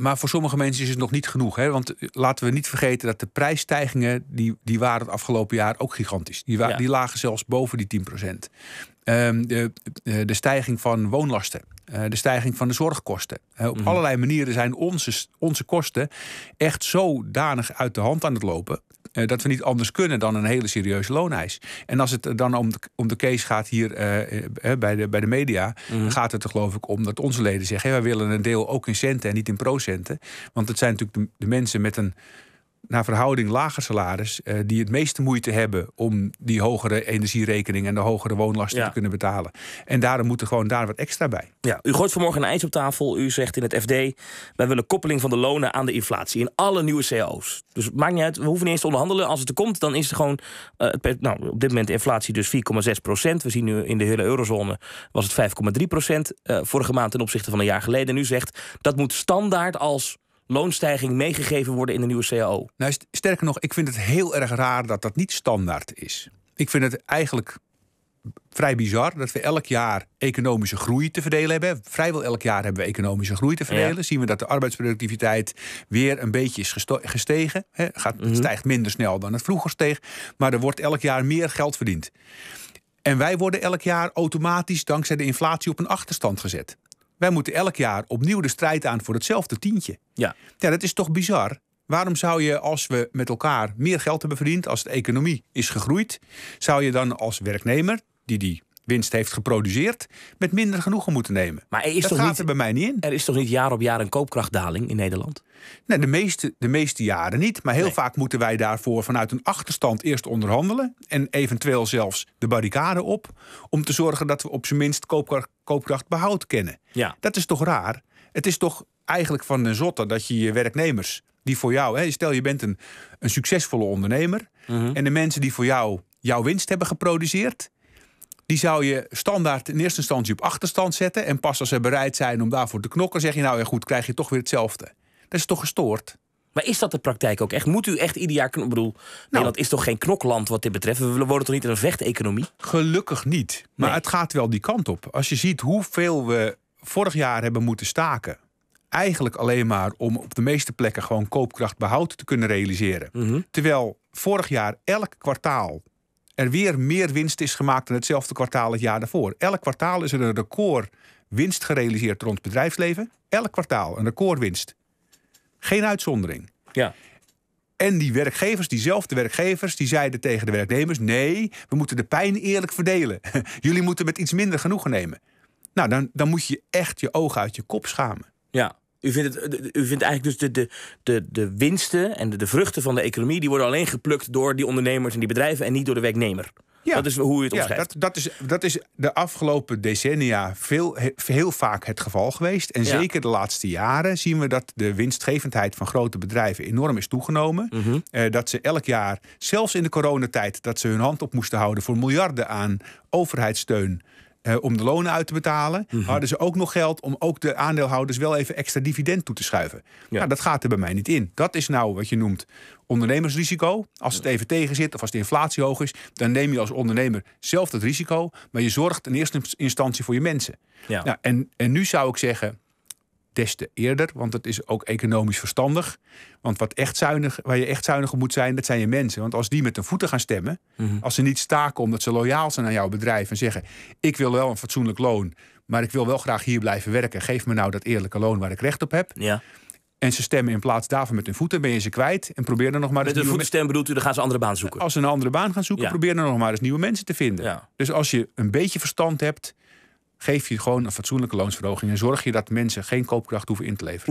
maar voor sommige mensen is het nog niet genoeg. Hè? Want eh, laten we niet vergeten dat de prijsstijgingen... die, die waren het afgelopen jaar ook gigantisch. Die, waren, die lagen zelfs boven die 10 procent. Ehm, de, eh, de, stijging van woonlasten, eh, de stijging van de zorgkosten. op mhm. allerlei manieren zijn onze, onze kosten echt zodanig uit de hand aan het lopen. Eh, dat we niet anders kunnen dan een hele serieuze looneis. En als het dan om de, om de case gaat hier eh, eh, bij, de, bij de media, mhm. gaat het er geloof ik om dat onze leden zeggen: hey, wij willen een deel ook in centen en niet in procenten. Want het zijn natuurlijk de mensen met een naar verhouding lager salaris, eh, die het meeste moeite hebben om die hogere energierekening en de hogere woonlasten te kunnen betalen. En daarom moeten gewoon daar wat extra bij. Ja, u gooit vanmorgen een eis op tafel. U zegt in het FD: wij willen koppeling van de lonen aan de inflatie in alle nieuwe CO's. Dus het maakt niet uit, we hoeven eerst eens te onderhandelen. Als het er komt, dan is eh, het gewoon. nou, op dit moment de inflatie dus 4,6 procent. We zien nu in de hele eurozone was het 5,3 procent eh, vorige maand ten opzichte van een jaar geleden. En u zegt dat moet standaard als loonstijging meegegeven worden in de nieuwe CAO. Nou, sterker nog, ik vind het heel erg raar dat dat niet standaard is. Ik vind het eigenlijk vrij bizar dat we elk jaar economische groei te verdelen hebben. Vrijwel elk jaar hebben we economische groei te verdelen. Zien we dat de arbeidsproductiviteit weer een beetje is gestegen. He, gaat, mhm. Stijgt minder snel dan het vroeger steeg. Maar er wordt elk jaar meer geld verdiend. En wij worden elk jaar automatisch dankzij de inflatie op een achterstand gezet wij moeten elk jaar opnieuw de strijd aan voor hetzelfde tientje. Ja. ja, dat is toch bizar? Waarom zou je, als we met elkaar meer geld hebben verdiend, als de economie is gegroeid, zou je dan als werknemer, die die winst heeft geproduceerd, met minder genoegen moeten nemen. Maar is dat toch gaat niet, er bij mij niet in. Er is toch niet jaar op jaar een koopkrachtdaling in Nederland? Nee, de meeste, de meeste jaren niet. Maar heel vaak moeten wij daarvoor vanuit een achterstand eerst onderhandelen. En eventueel zelfs de barricade op. Om te zorgen dat we op zijn minst koopkracht, koopkracht behoud kennen. Ja. Dat is toch raar? Het is toch eigenlijk van een zotte dat je je werknemers die voor jou, hè, stel je bent een, een succesvolle ondernemer. Mhm. En de mensen die voor jou jouw winst hebben geproduceerd, die zou je standaard in eerste instantie op achterstand zetten. En pas als ze bereid zijn om daarvoor te knokken, zeg je nou ja goed, krijg je toch weer hetzelfde. Dat is toch gestoord? Maar is dat de praktijk ook echt? Moet u echt ieder jaar knokken? Ik bedoel, nou, Nederland is toch geen knokland wat dit betreft? We worden toch niet in een vechteconomie? Gelukkig niet. Maar het gaat wel die kant op. Als je ziet hoeveel we vorig jaar hebben moeten staken. Eigenlijk alleen maar om op de meeste plekken gewoon koopkrachtbehoud te kunnen realiseren. Mhm. Terwijl vorig jaar elk kwartaal er weer meer winst is gemaakt dan hetzelfde kwartaal het jaar daarvoor. Elk kwartaal is er een record winst gerealiseerd rond bedrijfsleven. Elk kwartaal een record winst. Geen uitzondering. Ja. En die werkgevers, diezelfde werkgevers, die zeiden tegen de werknemers: nee, we moeten de pijn eerlijk verdelen. Jullie moeten met iets minder genoegen nemen. Nou, dan, dan moet je echt je ogen uit je kop schamen. Ja, u vindt, het, u vindt eigenlijk dus de, de, de, de winsten en de, de, vruchten van de economie... die worden alleen geplukt door die ondernemers en die bedrijven... en niet door de werknemer. Ja, dat is hoe u het omschrijft. Ja, dat, dat, is, dat is de afgelopen decennia veel, heel vaak het geval geweest. En zeker de laatste jaren zien we dat de winstgevendheid van grote bedrijven enorm is toegenomen. Mhm. Eh, dat ze elk jaar, zelfs in de coronatijd... dat ze hun hand op moesten houden voor miljarden aan overheidssteun... Eh, om de lonen uit te betalen. Mhm. Hadden ze ook nog geld om ook de aandeelhouders wel even extra dividend toe te schuiven. Ja. Nou, dat gaat er bij mij niet in. Dat is nou wat je noemt ondernemersrisico. Als het even tegen zit of als de inflatie hoog is, dan neem je als ondernemer zelf dat risico. Maar je zorgt in eerste instantie voor je mensen. Ja. Nou, en, en nu zou ik zeggen, eerder. Want het is ook economisch verstandig. Want wat echt zuinig, waar je echt zuinig op moet zijn, dat zijn je mensen. Want als die met hun voeten gaan stemmen, mhm. als ze niet staken omdat ze loyaal zijn aan jouw bedrijf en zeggen: Ik wil wel een fatsoenlijk loon, maar ik wil wel graag hier blijven werken. Geef me nou dat eerlijke loon waar ik recht op heb. Ja. En ze stemmen in plaats daarvan met hun voeten, ben je ze kwijt. En probeer dan nog maar. Met hun stemmen bedoelt u, dan gaan ze andere baan zoeken. Als ze een andere baan gaan zoeken, probeer dan nog maar eens nieuwe mensen te vinden. Dus als je een beetje verstand hebt, Geef je gewoon een fatsoenlijke loonsverhoging en zorg je dat mensen geen koopkracht hoeven in te leveren.